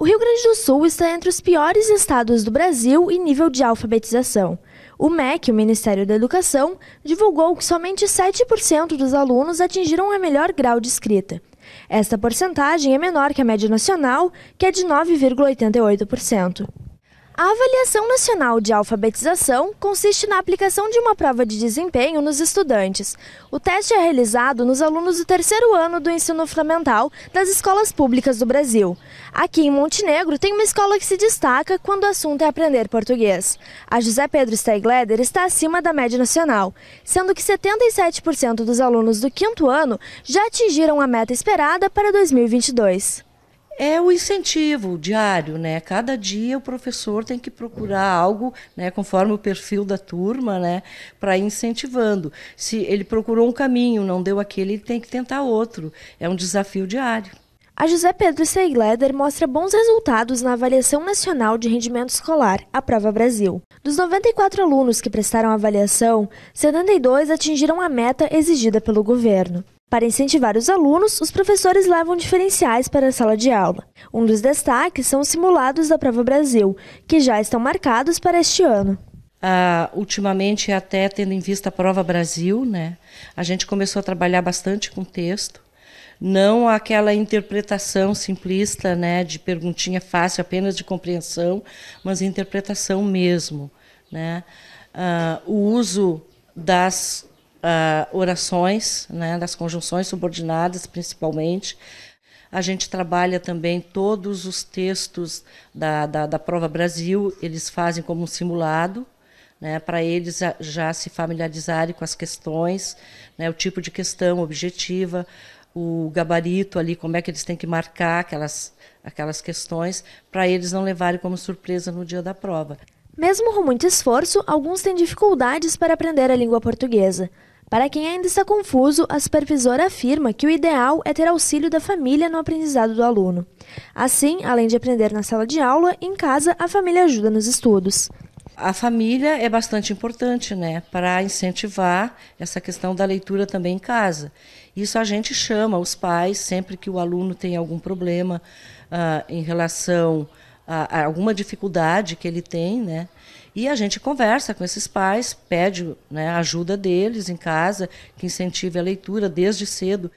O Rio Grande do Sul está entre os piores estados do Brasil em nível de alfabetização. O MEC, o Ministério da Educação, divulgou que somente 7% dos alunos atingiram o melhor grau de escrita. Esta porcentagem é menor que a média nacional, que é de 9,88%. A avaliação nacional de alfabetização consiste na aplicação de uma prova de desempenho nos estudantes. O teste é realizado nos alunos do terceiro ano do ensino fundamental das escolas públicas do Brasil. Aqui em Montenegro tem uma escola que se destaca quando o assunto é aprender português. A José Pedro Steigleder está acima da média nacional, sendo que 77% dos alunos do quinto ano já atingiram a meta esperada para 2022 é o incentivo diário, né? Cada dia o professor tem que procurar algo, né, conforme o perfil da turma, né, para ir incentivando. Se ele procurou um caminho, não deu aquele, ele tem que tentar outro. É um desafio diário. A José Pedro Seigleder mostra bons resultados na Avaliação Nacional de Rendimento Escolar, a Prova Brasil. Dos 94 alunos que prestaram a avaliação, 72 atingiram a meta exigida pelo governo. Para incentivar os alunos, os professores levam diferenciais para a sala de aula. Um dos destaques são os simulados da Prova Brasil, que já estão marcados para este ano. Ah, ultimamente, até tendo em vista a Prova Brasil, né, a gente começou a trabalhar bastante com texto, não aquela interpretação simplista, né, de perguntinha fácil, apenas de compreensão, mas interpretação mesmo, né, ah, o uso das uh, orações, né, das conjunções subordinadas, principalmente. A gente trabalha também todos os textos da, da, da Prova Brasil, eles fazem como um simulado, né, para eles já se familiarizarem com as questões, né, o tipo de questão objetiva, o gabarito ali, como é que eles têm que marcar aquelas, aquelas questões, para eles não levarem como surpresa no dia da prova. Mesmo com muito esforço, alguns têm dificuldades para aprender a língua portuguesa. Para quem ainda está confuso, a supervisora afirma que o ideal é ter auxílio da família no aprendizado do aluno. Assim, além de aprender na sala de aula, em casa a família ajuda nos estudos. A família é bastante importante, né, para incentivar essa questão da leitura também em casa. Isso a gente chama os pais sempre que o aluno tem algum problema uh, em relação a, alguma dificuldade que ele tem, né? E a gente conversa com esses pais, pede né, ajuda deles em casa, que incentive a leitura desde cedo.